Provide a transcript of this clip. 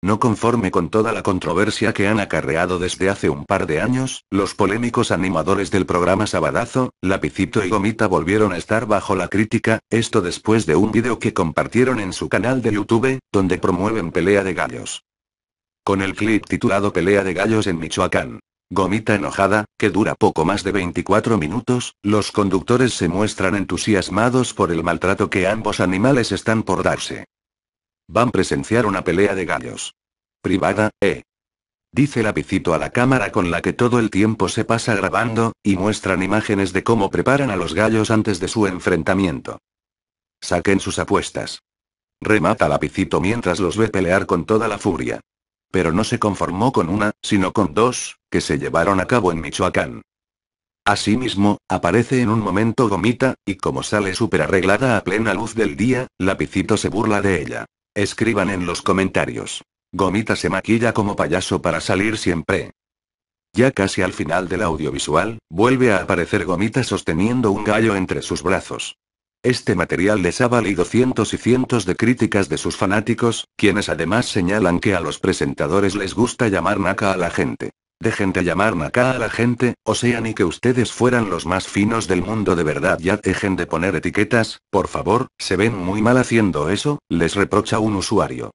No conforme con toda la controversia que han acarreado desde hace un par de años, los polémicos animadores del programa Sabadazo, Lapicito y Gomita volvieron a estar bajo la crítica, esto después de un video que compartieron en su canal de YouTube, donde promueven pelea de gallos. Con el clip titulado Pelea de gallos en Michoacán. Gomita enojada, que dura poco más de 24 minutos, los conductores se muestran entusiasmados por el maltrato que ambos animales están por darse. Van presenciar una pelea de gallos. Privada, eh. Dice Lapicito a la cámara con la que todo el tiempo se pasa grabando, y muestran imágenes de cómo preparan a los gallos antes de su enfrentamiento. Saquen sus apuestas. Remata Lapicito mientras los ve pelear con toda la furia. Pero no se conformó con una, sino con dos, que se llevaron a cabo en Michoacán. Asimismo, aparece en un momento Gomita, y como sale súper arreglada a plena luz del día, Lapicito se burla de ella. Escriban en los comentarios. Gomita se maquilla como payaso para salir siempre. Ya casi al final del audiovisual, vuelve a aparecer Gomita sosteniendo un gallo entre sus brazos. Este material les ha valido cientos y cientos de críticas de sus fanáticos, quienes además señalan que a los presentadores les gusta llamar naca a la gente. Dejen de llamar acá a la gente, o sea ni que ustedes fueran los más finos del mundo de verdad ya dejen de poner etiquetas, por favor, se ven muy mal haciendo eso, les reprocha un usuario.